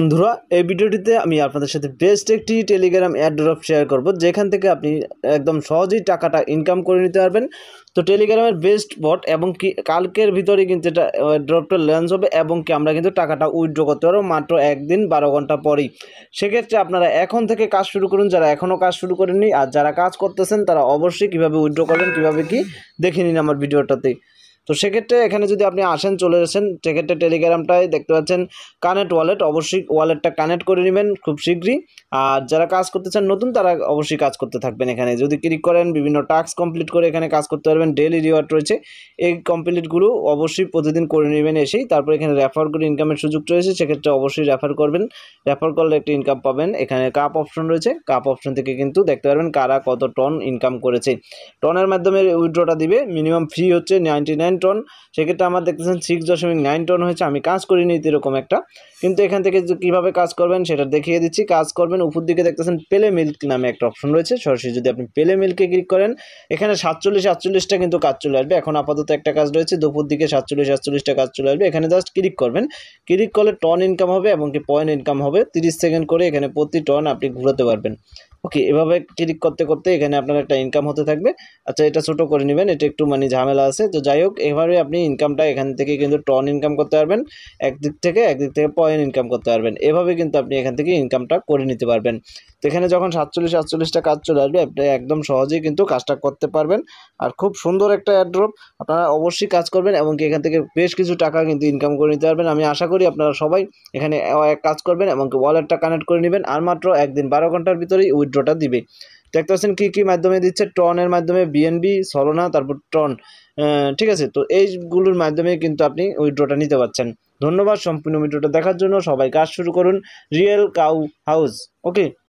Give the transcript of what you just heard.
বন্ধুরা এই ভিডিওটিতে আমি আপনাদের সাথে বেস্ট একটি টেলিগ্রাম অ্যাড্রপ শেয়ার করব যেখান থেকে আপনি একদম সহজেই টাকাটা ইনকাম করে নিতে পারবেন তো টেলিগ্রামের বেস্ট বট এবং কি কালকের ভিতরে কিন্তু এটা ড্রপটা লঞ্চ হবে এবং কি আমরা কিন্তু টাকাটা উইথড্র করতে পারবো মাত্র একদিন বারো ঘন্টা পরেই সেক্ষেত্রে আপনারা এখন থেকে কাজ শুরু করুন যারা এখনও কাজ শুরু করেননি আর যারা কাজ করতেছেন তারা অবশ্যই কিভাবে উইথড্র করবেন কীভাবে কি দেখে নিন আমার ভিডিওটাতে তো সেক্ষেত্রে এখানে যদি আপনি আসেন চলে এসেন সেক্ষেত্রে টেলিগ্রামটায় দেখতে পাচ্ছেন কানেক্ট ওয়ালেট অবশ্যই ওয়ালেটটা কানেক্ট করে নেবেন খুব শীঘ্রই আর যারা কাজ করতে চান নতুন তারা অবশ্যই কাজ করতে থাকবেন এখানে যদি ক্লিক করেন বিভিন্ন টাস্ক কমপ্লিট করে এখানে কাজ করতে পারবেন ডেলি রিওয়ার্ড রয়েছে এই কমপ্লিটগুলো অবশ্যই প্রতিদিন করে নেবেন এসেই তারপর এখানে রেফার করে ইনকামের সুযোগ রয়েছে সেক্ষেত্রে অবশ্যই রেফার করবেন রেফার করলে একটি ইনকাম পাবেন এখানে কাপ অপশন রয়েছে কাপ অপশন থেকে কিন্তু দেখতে পারবেন কারা কত টন ইনকাম করেছে টনের মাধ্যমে উইড্রোটা দিবে মিনিমাম ফ্রি হচ্ছে নাইনটি নাইন টন সেক্ষেত্রে আমার দেখতেছেন সিক্স দশমিক নাইন টন হয়েছে আমি কাজ করিনি এরকম একটা কিন্তু এখান থেকে কিভাবে কাজ করবেন সেটা দেখিয়ে দিচ্ছি কাজ করবেন উপর দিকে দেখতেছেন পেলে মিল্ক নামে একটা অপশন রয়েছে সরাসরি যদি আপনি পেলে মিল্কে ক্লিক করেন এখানে সাতচল্লিশ সাতচল্লিশটা কিন্তু কাজ চলে আসবে এখন আপাতত একটা কাজ রয়েছে দুপুর দিকে সাতচল্লিশ সাতচল্লিশটা কাজ চলে আসবে এখানে জাস্ট ক্লিক করবেন ক্লিক করলে টন ইনকাম হবে এবং কি পয়েন্ট ইনকাম হবে তিরিশ সেকেন্ড করে এখানে প্রতি টন আপনি ঘুরাতে পারবেন ওকে এভাবে ক্লিক করতে করতে এখানে আপনার একটা ইনকাম হতে থাকবে আচ্ছা এটা ছোটো করে নেবেন এটা একটু মানে ঝামেলা আছে তো যাই হোক এভাবে আপনি ইনকামটা এখান থেকে কিন্তু টন ইনকাম করতে পারবেন একদিক থেকে একদিক থেকে পয়েন্ট ইনকাম করতে পারবেন এভাবে কিন্তু আপনি এখান থেকে ইনকামটা করে নিতে পারবেন তো এখানে যখন সাতচল্লিশ সাতচল্লিশটা কাজ চলে আসবে আপনি একদম সহজেই কিন্তু কাজটা করতে পারবেন আর খুব সুন্দর একটা অ্যাড্রপ আপনারা অবশ্যই কাজ করবেন এবং এখান থেকে বেশ কিছু টাকা কিন্তু ইনকাম করে নিতে পারবেন আমি আশা করি আপনারা সবাই এখানে কাজ করবেন এবং ওয়ালেটটা কানেক্ট করে নেবেন আর মাত্র একদিন বারো ঘন্টার ভিতরেই উইড উইথড্রটা দিবে দেখতে পাচ্ছেন কী কী মাধ্যমে দিচ্ছে টনের মাধ্যমে বিএনবি সরনা তারপর টন ঠিক আছে তো এইগুলোর মাধ্যমে কিন্তু আপনি উইথড্রটা নিতে পারছেন ধন্যবাদ সম্পূর্ণ ভিডিওটা দেখার জন্য সবাই কাজ শুরু করুন রিয়েল কাউ হাউস ওকে